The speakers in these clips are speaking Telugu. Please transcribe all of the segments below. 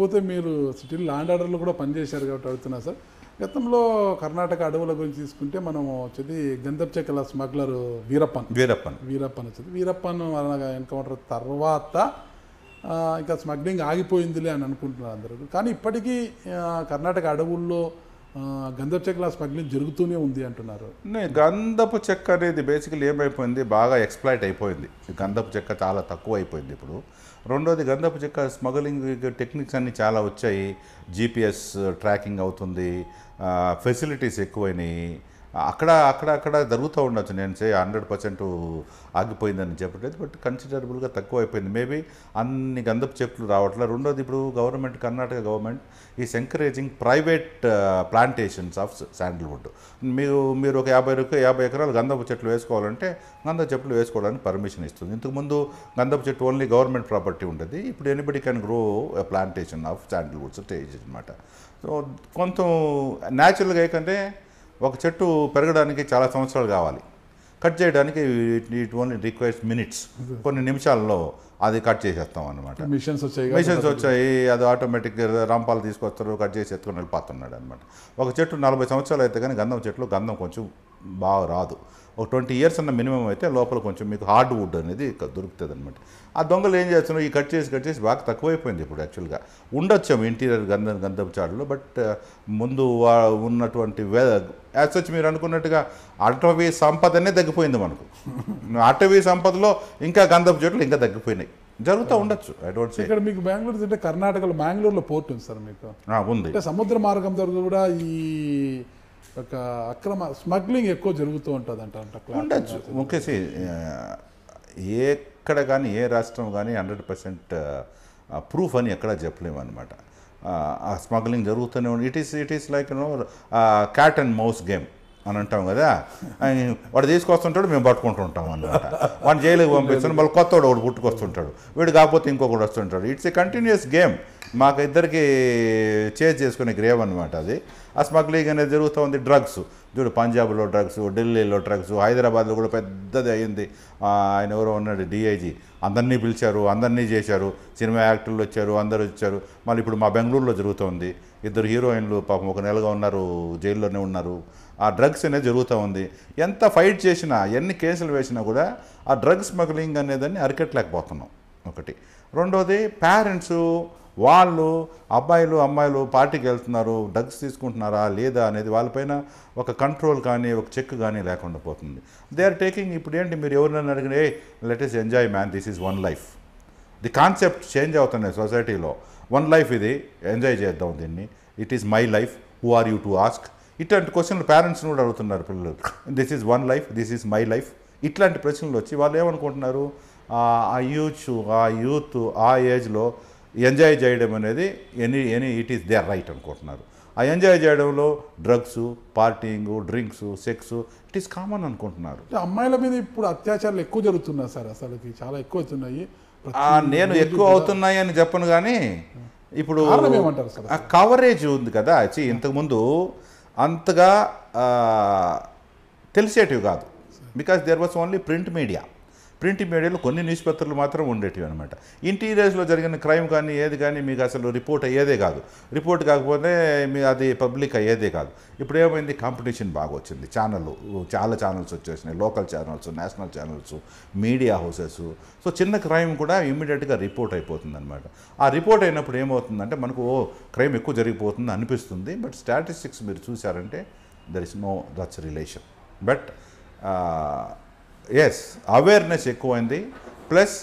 ఇకపోతే మీరు సిటీలో ల్యాండ్ ఆర్డర్లు కూడా పనిచేశారు కాబట్టి అడుగుతున్నా సార్ గతంలో కర్ణాటక అడవుల గురించి తీసుకుంటే మనం వచ్చేది గంధప్ చెక్కల స్మగ్లర్ వీరప్పన్ వీరప్పన్ వీరప్పన్ వచ్చేది వీరప్పన్ ఎన్కౌంటర్ తర్వాత ఇంకా స్మగ్లింగ్ ఆగిపోయిందిలే అని అనుకుంటున్నారు అందరూ కానీ ఇప్పటికీ కర్ణాటక అడవుల్లో గంధపు చెక్క స్మగ్లింగ్ జరుగుతూనే ఉంది అంటున్నారు గంధపు చెక్క అనేది బేసికలీ ఏమైపోయింది బాగా ఎక్స్ప్లాయిట్ అయిపోయింది గంధపు చెక్క చాలా తక్కువ అయిపోయింది ఇప్పుడు రెండోది గంధపు చెక్క స్మగ్లింగ్ టెక్నిక్స్ అన్నీ చాలా వచ్చాయి జీపీఎస్ ట్రాకింగ్ అవుతుంది ఫెసిలిటీస్ ఎక్కువైనాయి అక్కడ అక్కడ అక్కడ జరుగుతూ ఉండొచ్చు నేను సే హండ్రెడ్ పర్సెంట్ ఆగిపోయిందని చెప్పట్లేదు బట్ కన్సిడరబుల్గా తక్కువ అయిపోయింది మేబీ అన్ని గంధపు చెట్లు రావట్లే రెండోది ఇప్పుడు government Karnataka government is encouraging private plantations of sandalwood మీరు మీరు ఒక యాభై యాభై ఎకరాలు గంధపు చెట్లు వేసుకోవాలంటే గంధపు చెట్లు వేసుకోవడానికి పర్మిషన్ ఇస్తుంది ఇంతకుముందు గంధపు చెట్టు ఓన్లీ గవర్నమెంట్ ప్రాపర్టీ ఉండేది ఇప్పుడు anybody can grow plantation of sandalwoods stage అనమాట సో కొంత న్యాచురల్గా ఏకంటే ఒక చెట్టు పెరగడానికి చాలా సంవత్సరాలు కావాలి కట్ చేయడానికి ఇట్ ఓన్లీ రిక్వైర్స్ మినిట్స్ కొన్ని నిమిషాల్లో అది కట్ చేసేస్తాం అనమాట మిషన్స్ వచ్చాయి మిషన్స్ వచ్చాయి అది ఆటోమేటిక్గా రాంపాలు తీసుకొస్తారు కట్ చేసి ఎత్తుకొని వెళ్ళిపోతున్నాడు అనమాట ఒక చెట్టు నలభై సంవత్సరాలు అయితే కానీ గంధం చెట్లు గంధం కొంచెం బాగా రాదు ఒక ట్వంటీ ఇయర్స్ అన్న మినిమం అయితే లోపల కొంచెం మీకు హార్డ్ వుడ్ అనేది దొరుకుతుంది అనమాట ఆ దొంగలు ఏం చేస్తున్నారు ఈ కట్ చేసి కట్ చేసి బాగా తక్కువైపోయింది ఇప్పుడు యాక్చువల్గా ఉండొచ్చు ఇంటీరియర్ గంధం గంధం చాడులో బట్ ముందు ఉన్నటువంటి వే యాజ్ సచ్ మీరు అనుకున్నట్టుగా అటవీ సంపదనే తగ్గిపోయింది మనకు అటవీ సంపదలో ఇంకా గంధపు చెట్లు ఇంకా తగ్గిపోయినాయి జరుగుతూ ఉండొచ్చు ఐ డోంట్ ఇక్కడ మీకు బెంగళూరు తింటే కర్ణాటకలో బెంగళూరులో పోర్ట్ ఉంది సార్ మీకు ఉంది సముద్ర మార్గం ద్వారా కూడా ఈ ఒక అక్రమ స్మగ్లింగ్ ఎక్కువ జరుగుతూ ఉంటుంది అంట ఉండొచ్చు ఓకేసి ఎక్కడ కానీ ఏ రాష్ట్రం కానీ హండ్రెడ్ పర్సెంట్ ప్రూఫ్ అని ఎక్కడా చెప్పలేము అనమాట ఆ స్మగ్లింగ్ జరుగుతూనే ఉంది it is it is like no cat and mouse game అని అంటాం కదా వాడు తీసుకొస్తుంటాడు మేము పట్టుకుంటూ ఉంటాం అనమాట వాడు జైలుకి పంపిస్తాను మళ్ళీ కొత్తవాడు ఒకడు పుట్టుకొస్తుంటాడు వీడు కాకపోతే ఇంకొకటి వస్తుంటాడు ఇట్స్ ఏ కంటిన్యూస్ గేమ్ మాకు ఇద్దరికి చేజ్ చేసుకునే గ్రేవ్ అనమాట అది ఆ స్మగ్లింగ్ అనేది జరుగుతూ ఉంది డ్రగ్స్ చూడు పంజాబ్లో డ్రగ్స్ ఢిల్లీలో డ్రగ్స్ హైదరాబాద్లో కూడా పెద్దది అయింది ఆయన ఎవరో ఉన్నాడు డిఐజీ అందరినీ పిలిచారు అందరినీ చేశారు సినిమా యాక్టర్లు వచ్చారు అందరు వచ్చారు మళ్ళీ ఇప్పుడు మా బెంగళూరులో జరుగుతుంది ఇద్దరు హీరోయిన్లు పాపం ఒక నెలగా ఉన్నారు జైల్లోనే ఉన్నారు ఆ డ్రగ్స్ అనేది జరుగుతూ ఉంది ఎంత ఫైట్ చేసినా ఎన్ని కేసులు వేసినా కూడా ఆ డ్రగ్స్ స్మగ్లింగ్ అనేదాన్ని అరికట్టలేకపోతున్నాం ఒకటి రెండోది పేరెంట్స్ వాళ్ళు అబ్బాయిలు అమ్మాయిలు పార్టీకి వెళ్తున్నారు డ్రగ్స్ తీసుకుంటున్నారా లేదా అనేది వాళ్ళపైన ఒక కంట్రోల్ కానీ ఒక చెక్ కానీ లేకుండా పోతుంది దే ఆర్ టేకింగ్ ఇప్పుడు ఏంటి మీరు ఎవరినైనా అడిగిన ఏ latest enjoy man this is one life the concept change అవుతున్నాయి సొసైటీలో వన్ లైఫ్ ఇది ఎంజాయ్ చేద్దాం దీన్ని it is my life who are you to ask ఇట్లాంటి క్వశ్చన్లు పేరెంట్స్ని కూడా అడుగుతున్నారు పిల్లలు this is one life this is my life ఇట్లాంటి ప్రశ్నలు వచ్చి వాళ్ళు ఏమనుకుంటున్నారు ఆ యూత్ ఆ యూత్ ఆ ఏజ్లో ఎంజాయ్ చేయడం అనేది any any it is there right అనుకుంటున్నారు ఆ ఎంజాయ్ చేయడంలో drugs partying drinks sex it is common అనుకుంటున్నారు అమ్మాయిల మీద ఇప్పుడు అత్యాచారాలు ఎక్కువ జరుగుతున్నాయి సార్ అసలు చాలా ఎక్కువ అవుతున్నాయి నేను ఎక్కువ అవుతున్నాయి అని చెప్పను కానీ ఇప్పుడు కవరేజ్ ఉంది కదా చి ఇంతకుముందు అంతగా తెలిసేటివి కాదు because there was only print media print మీడియాలో కొన్ని న్యూస్ పేపర్లు మాత్రం ఉండేటివి అనమాట ఇంటీరియర్స్లో జరిగిన క్రైమ్ కానీ ఏది కానీ మీకు అసలు రిపోర్ట్ అయ్యేదే కాదు రిపోర్ట్ కాకపోతే మీ అది పబ్లిక్ అయ్యేదే కాదు ఇప్పుడు ఏమైంది కాంపిటీషన్ బాగా వచ్చింది ఛానళ్ళు చాలా ఛానల్స్ వచ్చేసినాయి local channels national channels media houses so చిన్న క్రైమ్ కూడా ఇమ్మీడియట్గా రిపోర్ట్ అయిపోతుంది అనమాట ఆ రిపోర్ట్ అయినప్పుడు ఏమవుతుందంటే మనకు ఓ క్రైమ్ ఎక్కువ జరిగిపోతుంది అనిపిస్తుంది బట్ స్టాటిస్టిక్స్ మీరు చూసారంటే there is no that's relation but yes awareness ఎక్కువైంది ప్లస్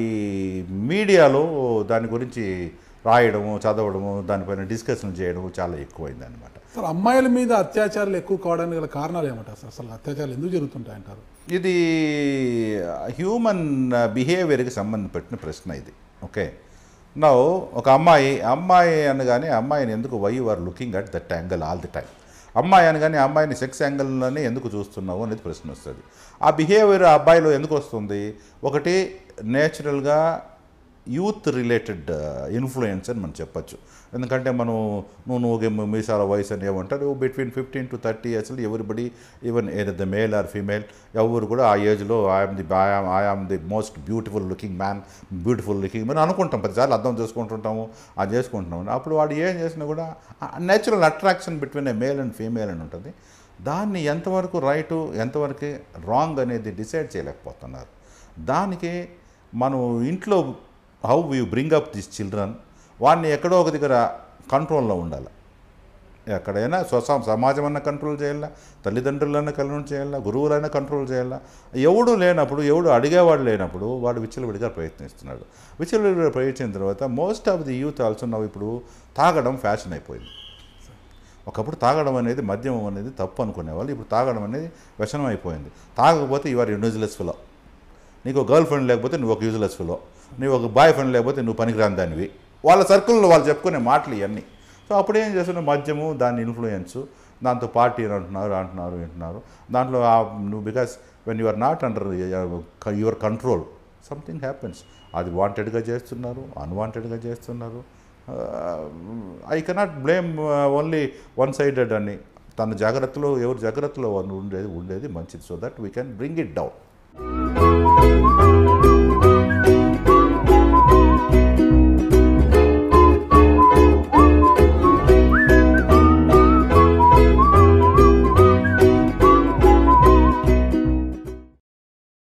ఈ మీడియాలో దాని గురించి రాయడము చదవడము దానిపైన డిస్కషన్ చేయడము చాలా ఎక్కువైంది అనమాట సార్ అమ్మాయిల మీద అత్యాచారాలు ఎక్కువ కావడానికి గల కారణాలు ఏమంటారు సార్ అసలు అత్యాచారాలు ఎందుకు జరుగుతుంటాయంటారు ఇది హ్యూమన్ బిహేవియర్కి సంబంధపెట్టిన ప్రశ్న ఇది ఓకే నా ఒక అమ్మాయి అమ్మాయి అనగానే అమ్మాయిని ఎందుకు why you are looking at that angle all the time అమ్మాయి అని కానీ అమ్మాయిని సెక్స్ యాంగిల్లోనే ఎందుకు చూస్తున్నావు అనేది ప్రశ్న వస్తుంది ఆ బిహేవియర్ ఆ అబ్బాయిలో ఎందుకు వస్తుంది ఒకటి నేచురల్గా యూత్ రిలేటెడ్ ఇన్ఫ్లుయెన్స్ అని మనం చెప్పచ్చు ఎందుకంటే మనం నువ్వు నువ్వు మీసాల వయసు అని ఏమంటారు బిట్వీన్ ఫిఫ్టీన్ టు థర్టీ ఇయర్స్లో everybody even either the male or female ఎవరు కూడా ఆ ఏజ్లో I'm the I am I am the most beautiful looking man beautiful looking man అనుకుంటాం ప్రతిసారి అర్థం చేసుకుంటుంటాము అది చేసుకుంటున్నాము అప్పుడు వాడు ఏం చేసినా కూడా natural attraction between a male and female అని ఉంటుంది దాన్ని ఎంతవరకు రైటు ఎంతవరకు రాంగ్ అనేది డిసైడ్ చేయలేకపోతున్నారు దానికి మనం ఇంట్లో how you bring up this children వాడిని ఎక్కడో ఒక దగ్గర కంట్రోల్లో ఉండాలి ఎక్కడైనా స్వసం సమాజం అన్న కంట్రోల్ చేయాలా తల్లిదండ్రులన్నా కంట్రోల్ చేయాలా గురువులైనా కంట్రోల్ చేయాలా ఎవడు లేనప్పుడు ఎవడు అడిగేవాడు లేనప్పుడు వాడు విచ్చలవిడిగా ప్రయత్నిస్తున్నాడు విచ్చలవిడిగా ప్రయత్నించిన తర్వాత most of the youth also నవ్వు ఇప్పుడు తాగడం ఫ్యాషన్ అయిపోయింది ఒకప్పుడు తాగడం అనేది మద్యం అనేది తప్పు అనుకునేవాళ్ళు ఇప్పుడు తాగడం అనేది వ్యసనం అయిపోయింది తాగకపోతే యు ఆర్ యూజ్లెస్ ఫిలో నీకు గర్ల్ ఫ్రెండ్ లేకపోతే నువ్వు ఒక యూజ్లెస్ ఫిలో నీవు ఒక బాయ్ ఫ్రెండ్ లేకపోతే నువ్వు పనికిరాని దానివి వాళ్ళ సర్కిల్లో వాళ్ళు చెప్పుకునే మాటలు ఇవన్నీ సో అప్పుడు ఏం చేస్తున్నావు మద్యము దాని ఇన్ఫ్లుయెన్స్ దాంతో పార్టీ అంటున్నారు అంటున్నారు వింటున్నారు దాంట్లో నువ్వు because when you are not under your control something happens అది వాంటెడ్గా చేస్తున్నారు అన్వాంటెడ్గా చేస్తున్నారు I cannot blame only one sided అని తన జాగ్రత్తలో ఎవరు జాగ్రత్తలో ఉండేది ఉండేది మంచిది so that we can bring it down